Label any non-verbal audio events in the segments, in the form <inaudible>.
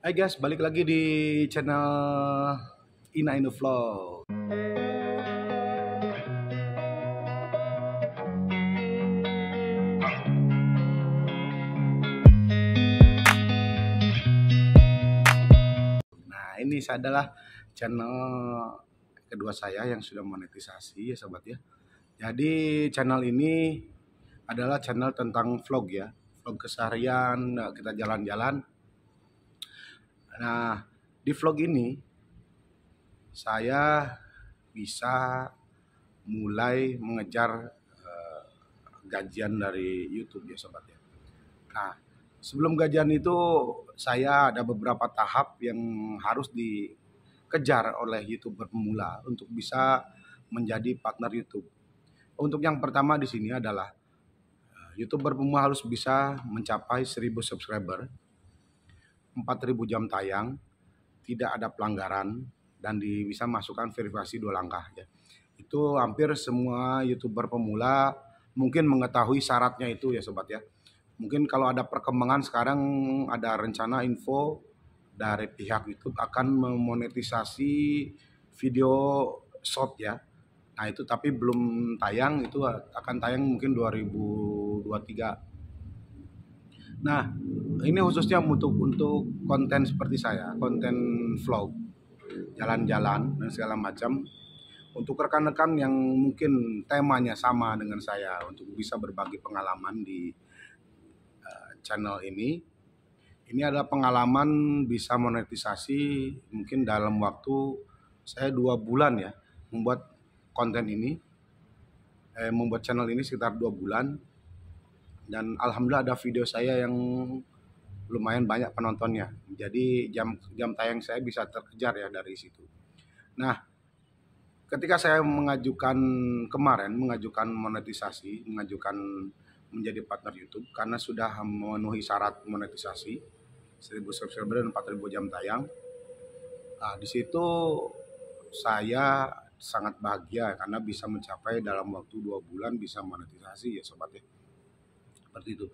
Hai guys, balik lagi di channel Ina in the Nah, ini adalah channel kedua saya yang sudah monetisasi ya sobat ya. Jadi channel ini adalah channel tentang vlog ya, vlog keseharian, kita jalan-jalan Nah, di vlog ini saya bisa mulai mengejar uh, gajian dari YouTube ya sobat ya. Nah, sebelum gajian itu saya ada beberapa tahap yang harus dikejar oleh YouTuber pemula untuk bisa menjadi partner YouTube. Untuk yang pertama di sini adalah eh, YouTuber pemula harus bisa mencapai 1000 subscriber 4000 jam tayang, tidak ada pelanggaran dan di, bisa masukkan verifikasi dua langkah ya. Itu hampir semua YouTuber pemula mungkin mengetahui syaratnya itu ya sobat ya. Mungkin kalau ada perkembangan sekarang ada rencana info dari pihak YouTube akan memonetisasi video short ya. Nah itu tapi belum tayang itu akan tayang mungkin 2023. Nah ini khususnya untuk untuk konten seperti saya, konten vlog, jalan-jalan dan segala macam. Untuk rekan-rekan yang mungkin temanya sama dengan saya untuk bisa berbagi pengalaman di uh, channel ini. Ini adalah pengalaman bisa monetisasi mungkin dalam waktu saya dua bulan ya membuat konten ini, eh, membuat channel ini sekitar dua bulan dan alhamdulillah ada video saya yang lumayan banyak penontonnya. Jadi jam jam tayang saya bisa terkejar ya dari situ. Nah, ketika saya mengajukan kemarin mengajukan monetisasi, mengajukan menjadi partner YouTube karena sudah memenuhi syarat monetisasi 1000 subscriber dan 4000 jam tayang. Nah, di situ saya sangat bahagia karena bisa mencapai dalam waktu dua bulan bisa monetisasi ya sobat ya seperti itu.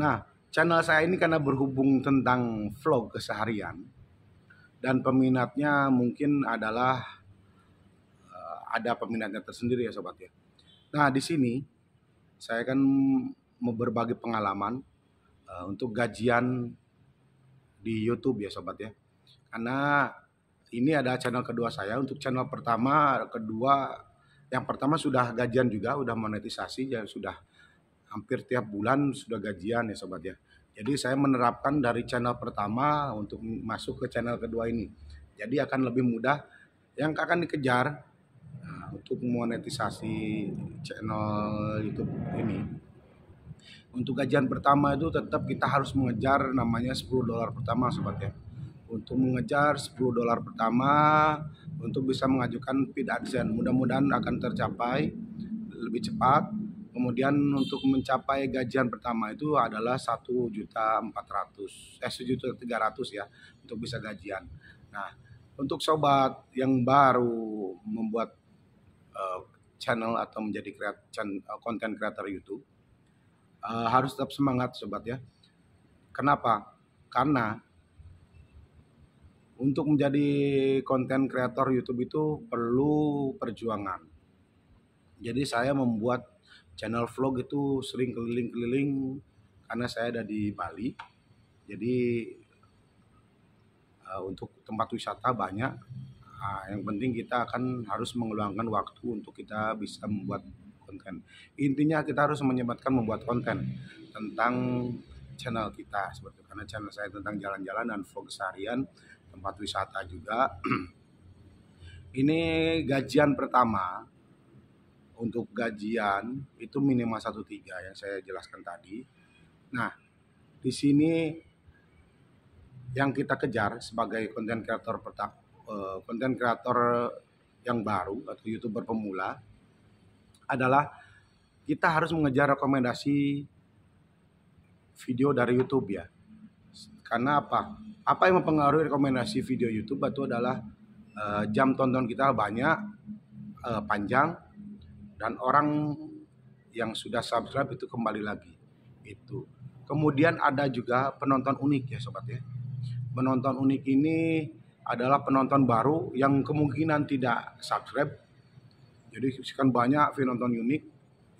Nah channel saya ini karena berhubung tentang vlog keseharian dan peminatnya mungkin adalah eh, ada peminatnya tersendiri ya sobat ya. Nah di sini saya akan berbagi pengalaman eh, untuk gajian di YouTube ya sobat ya. Karena ini ada channel kedua saya untuk channel pertama kedua yang pertama sudah gajian juga sudah monetisasi ya sudah hampir tiap bulan sudah gajian ya sobat ya jadi saya menerapkan dari channel pertama untuk masuk ke channel kedua ini. Jadi akan lebih mudah yang akan dikejar nah, untuk monetisasi channel YouTube ini. Untuk gajian pertama itu tetap kita harus mengejar namanya 10 dolar pertama sobat ya. Untuk mengejar 10 dolar pertama untuk bisa mengajukan feed AdSense. Mudah-mudahan akan tercapai lebih cepat Kemudian untuk mencapai gajian pertama itu adalah satu juta empat ratus, eh juta tiga ya untuk bisa gajian. Nah, untuk sobat yang baru membuat uh, channel atau menjadi eh, konten creator YouTube uh, harus tetap semangat sobat ya. Kenapa? Karena untuk menjadi konten creator YouTube itu perlu perjuangan. Jadi saya membuat channel vlog itu sering keliling-keliling karena saya ada di Bali. Jadi uh, untuk tempat wisata banyak. nah, yang penting kita akan harus mengeluangkan waktu untuk kita bisa membuat konten. Intinya kita harus menyempatkan membuat konten tentang channel kita seperti karena channel saya tentang jalan-jalan dan vlog seharian tempat wisata juga. <clears throat> Ini gajian pertama untuk gajian itu minimal 13 yang saya jelaskan tadi. Nah, di sini yang kita kejar sebagai konten kreator konten eh, kreator yang baru atau youtuber pemula adalah kita harus mengejar rekomendasi video dari YouTube ya. Karena apa? Apa yang mempengaruhi rekomendasi video YouTube itu adalah eh, jam tonton kita banyak, eh, panjang, dan orang yang sudah subscribe itu kembali lagi itu kemudian ada juga penonton unik ya sobat ya penonton unik ini adalah penonton baru yang kemungkinan tidak subscribe jadi sekian banyak penonton unik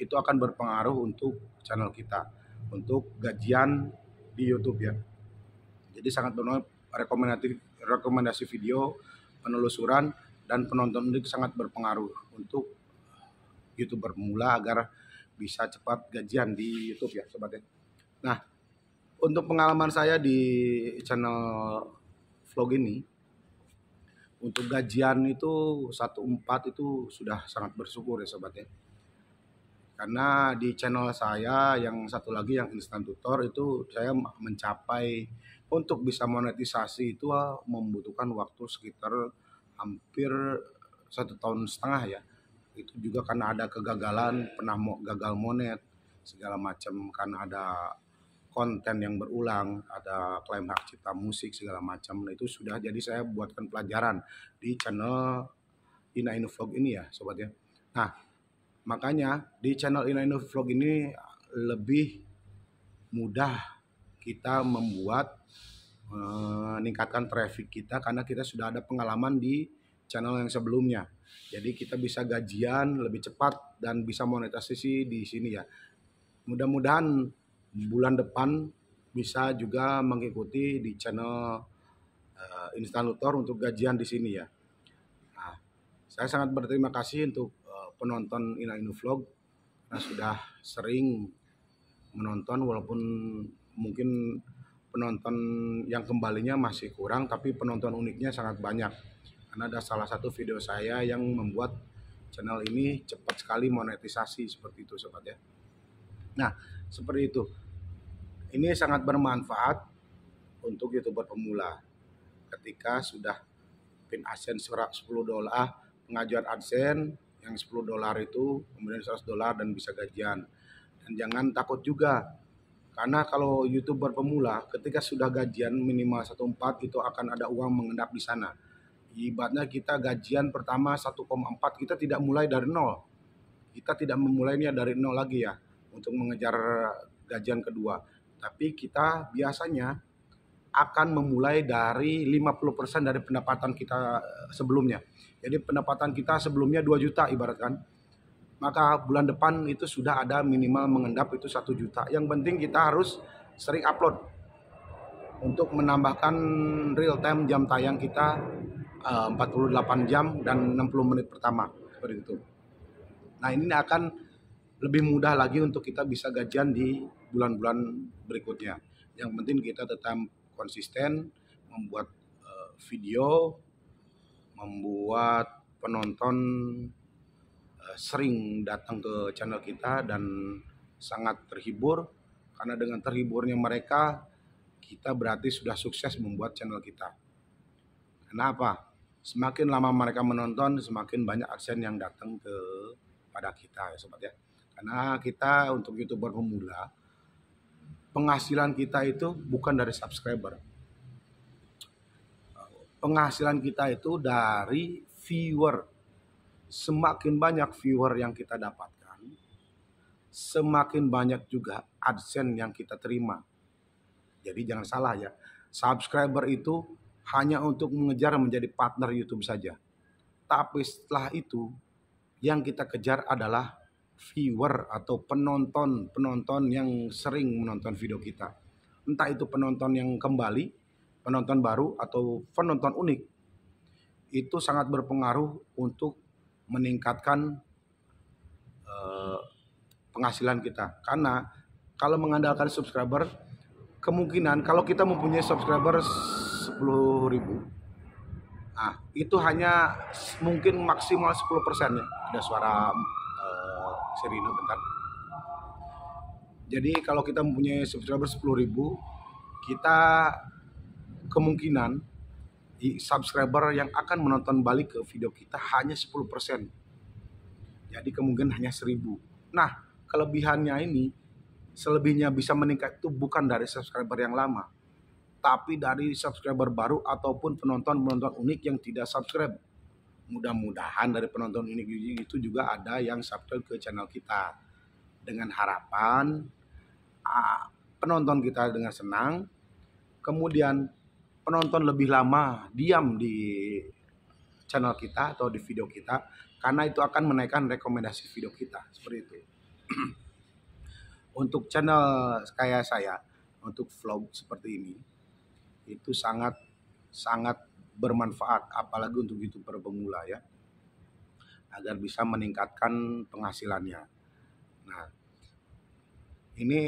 itu akan berpengaruh untuk channel kita untuk gajian di YouTube ya jadi sangat rekomendasi rekomendasi video penelusuran dan penonton unik sangat berpengaruh untuk youtuber bermula agar bisa cepat gajian di YouTube ya sobat ya. Nah, untuk pengalaman saya di channel vlog ini untuk gajian itu satu empat itu sudah sangat bersyukur ya sobat ya. Karena di channel saya yang satu lagi yang instan tutor itu saya mencapai untuk bisa monetisasi itu membutuhkan waktu sekitar hampir satu tahun setengah ya itu juga karena ada kegagalan pernah mau gagal monet segala macam karena ada konten yang berulang, ada klaim hak cipta musik segala macam. Nah itu sudah jadi saya buatkan pelajaran di channel Ina Inu Vlog ini ya sobat ya. Nah makanya di channel Ina Inu Vlog ini lebih mudah kita membuat eh, meningkatkan traffic kita karena kita sudah ada pengalaman di channel yang sebelumnya. Jadi kita bisa gajian lebih cepat dan bisa monetisasi di sini ya. Mudah-mudahan bulan depan bisa juga mengikuti di channel uh, Instan untuk gajian di sini ya. Nah, saya sangat berterima kasih untuk uh, penonton Ina Inu Vlog yang sudah sering menonton walaupun mungkin penonton yang kembalinya masih kurang tapi penonton uniknya sangat banyak karena ada salah satu video saya yang membuat channel ini cepat sekali monetisasi seperti itu sobat ya. Nah, seperti itu. Ini sangat bermanfaat untuk YouTuber pemula. Ketika sudah pin asen serak 10 dolar, pengajuan AdSense yang 10 dolar itu kemudian 100 dolar dan bisa gajian. Dan jangan takut juga karena kalau YouTuber pemula ketika sudah gajian minimal 14 itu akan ada uang mengendap di sana ibaratnya kita gajian pertama 1,4 kita tidak mulai dari nol kita tidak memulainya dari nol lagi ya untuk mengejar gajian kedua tapi kita biasanya akan memulai dari 50% dari pendapatan kita eh, sebelumnya. Jadi pendapatan kita sebelumnya 2 juta ibaratkan. Maka bulan depan itu sudah ada minimal mengendap itu 1 juta. Yang penting kita harus sering upload untuk menambahkan real time jam tayang kita 48 eh, jam dan 60 menit pertama seperti itu. Nah ini akan lebih mudah lagi untuk kita bisa gajian di bulan-bulan berikutnya. Yang penting kita tetap konsisten membuat eh, video, membuat penonton eh, sering datang ke channel kita dan sangat terhibur karena dengan terhiburnya mereka kita berarti sudah sukses membuat channel kita. Kenapa? semakin lama mereka menonton semakin banyak aksen yang datang ke pada kita ya sobat ya karena kita untuk youtuber pemula penghasilan kita itu bukan dari subscriber penghasilan kita itu dari viewer semakin banyak viewer yang kita dapatkan semakin banyak juga adsense yang kita terima jadi jangan salah ya subscriber itu hanya untuk mengejar menjadi partner YouTube saja. Tapi setelah itu yang kita kejar adalah viewer atau penonton, penonton yang sering menonton video kita. Entah itu penonton yang kembali, penonton baru atau penonton unik. Itu sangat berpengaruh untuk meningkatkan eh, penghasilan kita. Karena kalau mengandalkan subscriber, kemungkinan kalau kita mempunyai subscriber sepuluh ribu nah itu hanya mungkin maksimal 10 persen ya ada suara uh, serino bentar jadi kalau kita mempunyai subscriber 10 ribu kita kemungkinan subscriber yang akan menonton balik ke video kita hanya 10 persen jadi kemungkinan hanya 1000 nah kelebihannya ini selebihnya bisa meningkat itu bukan dari subscriber yang lama tapi dari subscriber baru ataupun penonton-penonton unik yang tidak subscribe. Mudah-mudahan dari penonton unik itu juga ada yang subscribe ke channel kita. Dengan harapan penonton kita dengan senang, kemudian penonton lebih lama diam di channel kita atau di video kita karena itu akan menaikkan rekomendasi video kita seperti itu. <clears throat> Untuk channel kayak saya, untuk vlog seperti ini itu sangat sangat bermanfaat apalagi untuk youtuber pemula ya agar bisa meningkatkan penghasilannya. Nah, ini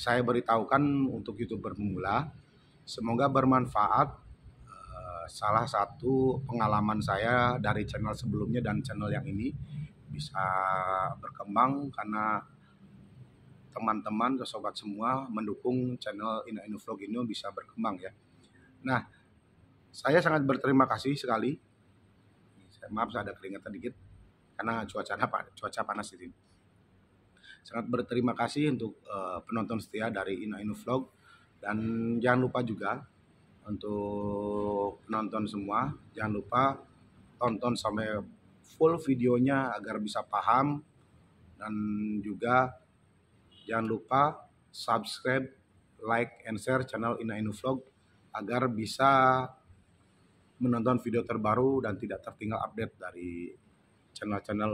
saya beritahukan untuk youtuber pemula. Semoga bermanfaat eh, salah satu pengalaman saya dari channel sebelumnya dan channel yang ini bisa berkembang karena teman-teman sobat semua mendukung channel Ina Inu Vlog ini bisa berkembang ya. Nah, saya sangat berterima kasih sekali. Saya, maaf, saya ada keringetan dikit karena cuaca apa? Cuaca panas di sini. Sangat berterima kasih untuk uh, penonton setia dari Ino Ino Vlog dan jangan lupa juga untuk penonton semua jangan lupa tonton sampai full videonya agar bisa paham dan juga jangan lupa subscribe, like, and share channel Ina Inu Vlog agar bisa menonton video terbaru dan tidak tertinggal update dari channel-channel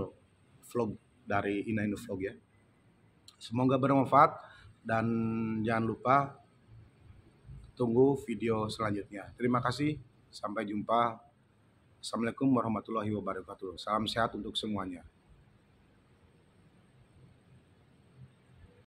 vlog dari Ina Inu Vlog ya. Semoga bermanfaat dan jangan lupa tunggu video selanjutnya. Terima kasih, sampai jumpa. Assalamualaikum warahmatullahi wabarakatuh. Salam sehat untuk semuanya.